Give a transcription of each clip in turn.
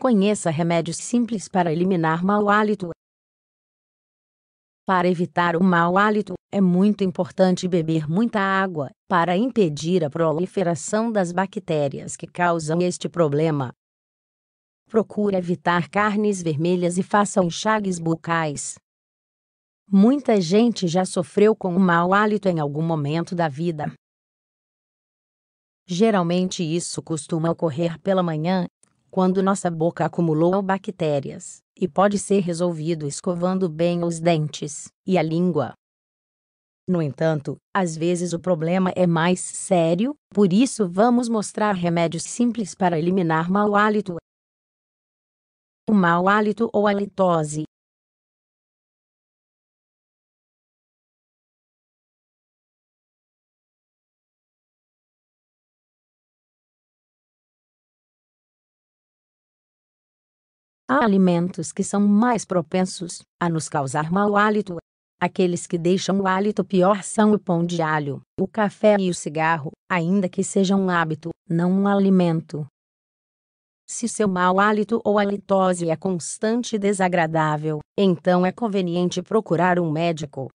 Conheça remédios simples para eliminar mau hálito. Para evitar o mau hálito, é muito importante beber muita água para impedir a proliferação das bactérias que causam este problema. Procure evitar carnes vermelhas e faça enxagues bucais. Muita gente já sofreu com o mau hálito em algum momento da vida. Geralmente isso costuma ocorrer pela manhã quando nossa boca acumulou bactérias, e pode ser resolvido escovando bem os dentes e a língua. No entanto, às vezes o problema é mais sério, por isso vamos mostrar remédios simples para eliminar mau hálito. O mau hálito ou halitose Há alimentos que são mais propensos a nos causar mau hálito. Aqueles que deixam o hálito pior são o pão de alho, o café e o cigarro, ainda que seja um hábito, não um alimento. Se seu mau hálito ou halitose é constante e desagradável, então é conveniente procurar um médico.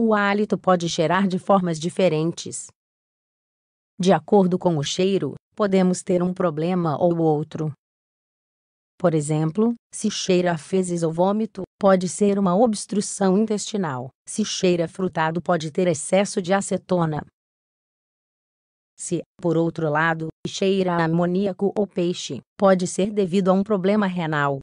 O hálito pode cheirar de formas diferentes. De acordo com o cheiro, podemos ter um problema ou outro. Por exemplo, se cheira a fezes ou vômito, pode ser uma obstrução intestinal. Se cheira frutado, pode ter excesso de acetona. Se, por outro lado, cheira a amoníaco ou peixe, pode ser devido a um problema renal.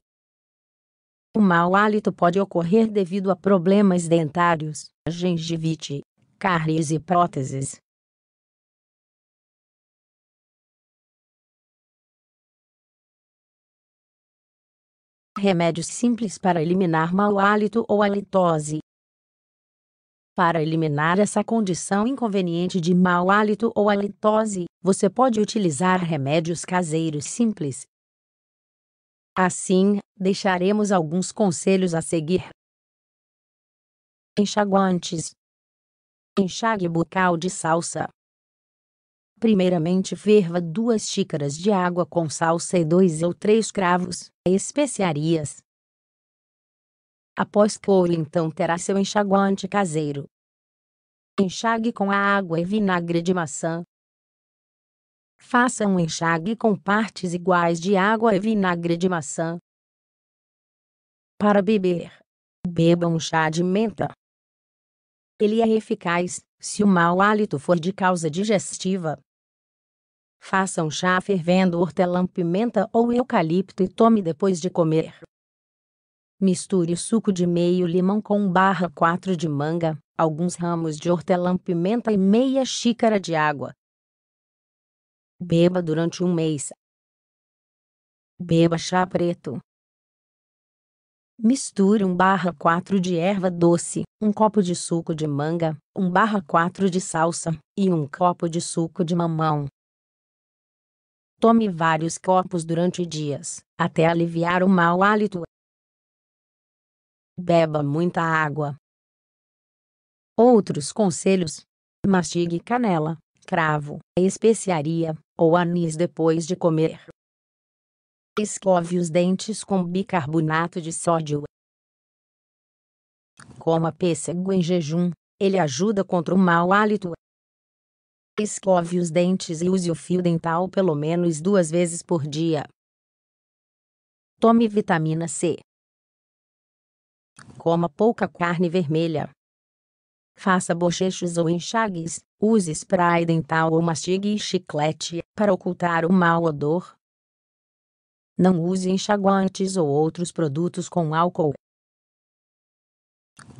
O mau hálito pode ocorrer devido a problemas dentários, gengivite, cáries e próteses, Remédios simples para eliminar mau hálito ou halitose. Para eliminar essa condição inconveniente de mau hálito ou halitose, você pode utilizar remédios caseiros simples. Assim, deixaremos alguns conselhos a seguir. Enxaguantes. Enxague bucal de salsa. Primeiramente ferva duas xícaras de água com salsa e dois ou três cravos, especiarias. Após couro então terá seu enxaguante caseiro. Enxague com a água e vinagre de maçã. Faça um enxague com partes iguais de água e vinagre de maçã. Para beber, beba um chá de menta, ele é eficaz, se o mau hálito for de causa digestiva. Faça um chá fervendo hortelã-pimenta ou eucalipto e tome depois de comer. Misture o suco de meio limão com barra 4 de manga, alguns ramos de hortelã-pimenta e meia xícara de água. Beba durante um mês. Beba chá preto, Misture 1 barra 4 de erva doce, 1 copo de suco de manga, 1 barra 4 de salsa e 1 copo de suco de mamão. Tome vários copos durante dias, até aliviar o mau hálito. Beba muita água. Outros conselhos: mastigue canela, cravo, especiaria ou anis depois de comer. Escove os dentes com bicarbonato de sódio. Coma pêssego em jejum, ele ajuda contra o mau hálito. Escove os dentes e use o fio dental pelo menos duas vezes por dia. Tome vitamina C. Coma pouca carne vermelha. Faça bochechos ou enxagues, use spray dental ou mastigue chiclete para ocultar o mau odor. Não use enxaguantes ou outros produtos com álcool.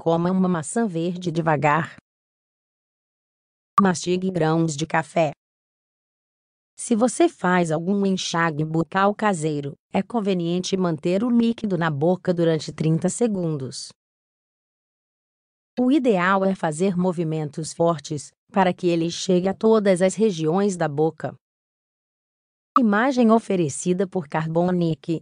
Coma uma maçã verde devagar. Mastigue grãos de café. Se você faz algum enxague bucal caseiro, é conveniente manter o líquido na boca durante 30 segundos. O ideal é fazer movimentos fortes, para que ele chegue a todas as regiões da boca. Imagem oferecida por Carbonic.